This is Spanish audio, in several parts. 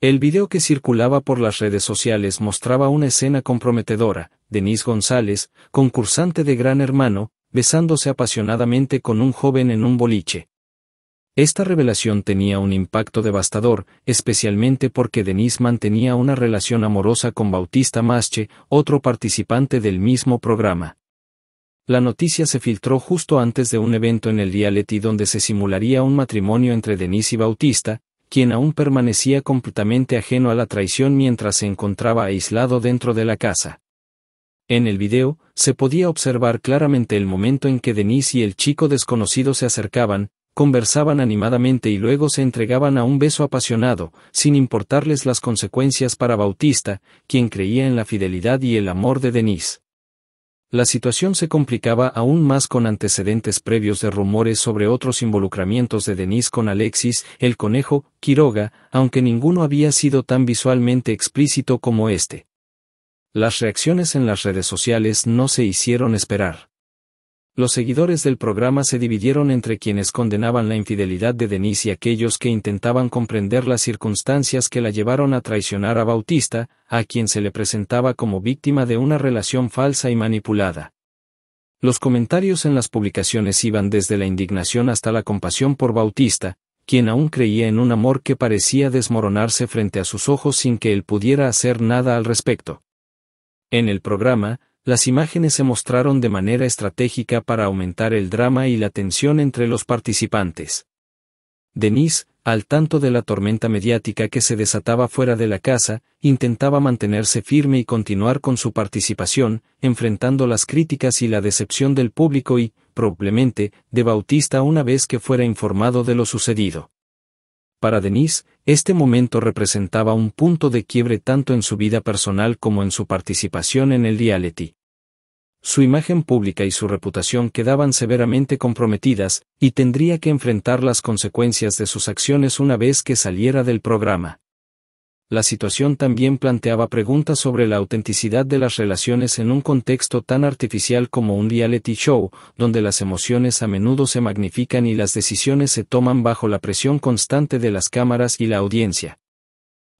El video que circulaba por las redes sociales mostraba una escena comprometedora, Denise González, concursante de Gran Hermano, besándose apasionadamente con un joven en un boliche. Esta revelación tenía un impacto devastador, especialmente porque Denise mantenía una relación amorosa con Bautista Masche, otro participante del mismo programa. La noticia se filtró justo antes de un evento en el Dialeti donde se simularía un matrimonio entre Denise y Bautista, quien aún permanecía completamente ajeno a la traición mientras se encontraba aislado dentro de la casa. En el video, se podía observar claramente el momento en que Denise y el chico desconocido se acercaban, conversaban animadamente y luego se entregaban a un beso apasionado, sin importarles las consecuencias para Bautista, quien creía en la fidelidad y el amor de Denise. La situación se complicaba aún más con antecedentes previos de rumores sobre otros involucramientos de Denise con Alexis, el conejo, Quiroga, aunque ninguno había sido tan visualmente explícito como este. Las reacciones en las redes sociales no se hicieron esperar. Los seguidores del programa se dividieron entre quienes condenaban la infidelidad de Denise y aquellos que intentaban comprender las circunstancias que la llevaron a traicionar a Bautista, a quien se le presentaba como víctima de una relación falsa y manipulada. Los comentarios en las publicaciones iban desde la indignación hasta la compasión por Bautista, quien aún creía en un amor que parecía desmoronarse frente a sus ojos sin que él pudiera hacer nada al respecto. En el programa, las imágenes se mostraron de manera estratégica para aumentar el drama y la tensión entre los participantes. Denise, al tanto de la tormenta mediática que se desataba fuera de la casa, intentaba mantenerse firme y continuar con su participación, enfrentando las críticas y la decepción del público y, probablemente, de Bautista una vez que fuera informado de lo sucedido. Para Denise, este momento representaba un punto de quiebre tanto en su vida personal como en su participación en el reality. Su imagen pública y su reputación quedaban severamente comprometidas, y tendría que enfrentar las consecuencias de sus acciones una vez que saliera del programa la situación también planteaba preguntas sobre la autenticidad de las relaciones en un contexto tan artificial como un reality show, donde las emociones a menudo se magnifican y las decisiones se toman bajo la presión constante de las cámaras y la audiencia.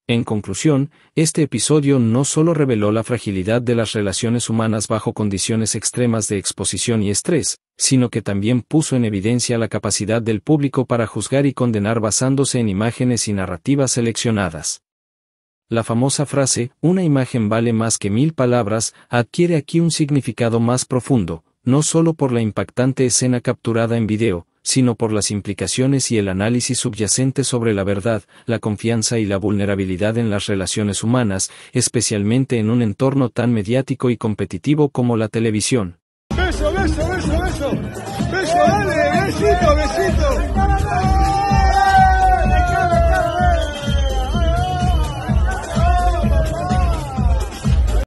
En conclusión, este episodio no solo reveló la fragilidad de las relaciones humanas bajo condiciones extremas de exposición y estrés, sino que también puso en evidencia la capacidad del público para juzgar y condenar basándose en imágenes y narrativas seleccionadas. La famosa frase, una imagen vale más que mil palabras, adquiere aquí un significado más profundo, no solo por la impactante escena capturada en video, sino por las implicaciones y el análisis subyacente sobre la verdad, la confianza y la vulnerabilidad en las relaciones humanas, especialmente en un entorno tan mediático y competitivo como la televisión.